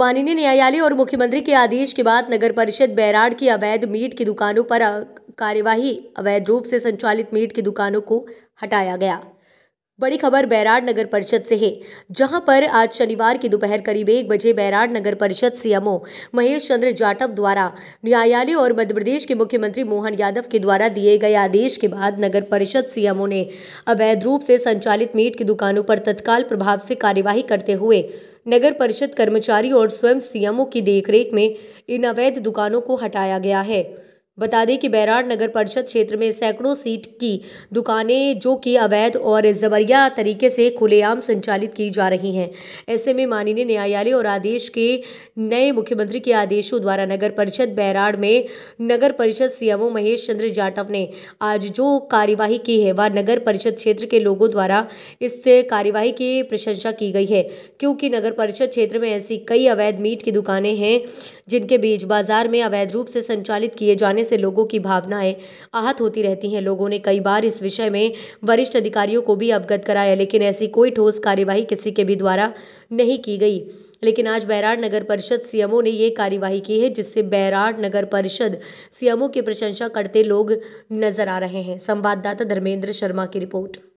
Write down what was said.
माननीय न्यायालय और मुख्यमंत्री के आदेश के बाद नगर परिषद बैराड की अवैध मीट की दुकानों पर कार्यवाही अवैध रूप से संचालित मीट की दुकानों को हटाया गया बड़ी खबर बैराड नगर परिषद से है जहां पर आज शनिवार की दोपहर करीब एक बजे बैराड नगर परिषद सीएमओ महेश चंद्र जाटव द्वारा न्यायालय और मध्य प्रदेश के मुख्यमंत्री मोहन यादव के द्वारा दिए गए आदेश के बाद नगर परिषद सीएमओ ने अवैध रूप से संचालित मीट की दुकानों पर तत्काल प्रभाव से कार्यवाही करते हुए नगर परिषद कर्मचारी और स्वयं सीएमओ की देखरेख में इन अवैध दुकानों को हटाया गया है बता दें कि बैराड नगर परिषद क्षेत्र में सैकड़ों सीट की दुकानें जो कि अवैध और जबरिया तरीके से खुलेआम संचालित की जा रही हैं ऐसे में माननीय न्यायालय और आदेश के नए मुख्यमंत्री के आदेशों द्वारा नगर परिषद बैराड में नगर परिषद सीएमओ महेश चंद्र जाटव ने आज जो कार्यवाही की है वह नगर परिषद क्षेत्र के लोगों द्वारा इस कार्यवाही की प्रशंसा की गई है क्योंकि नगर परिषद क्षेत्र में ऐसी कई अवैध मीट की दुकानें हैं जिनके बीच बाजार में अवैध रूप से संचालित किए जाने जाने से लोगों की भावनाएं आहत होती रहती हैं लोगों ने कई बार इस विषय में वरिष्ठ अधिकारियों को भी अवगत कराया लेकिन ऐसी कोई ठोस कार्यवाही किसी के भी द्वारा नहीं की गई लेकिन आज बैराड नगर परिषद सीएमओ ने ये कार्यवाही की है जिससे बैराड नगर परिषद सीएमओ की प्रशंसा करते लोग नजर आ रहे हैं संवाददाता धर्मेंद्र शर्मा की रिपोर्ट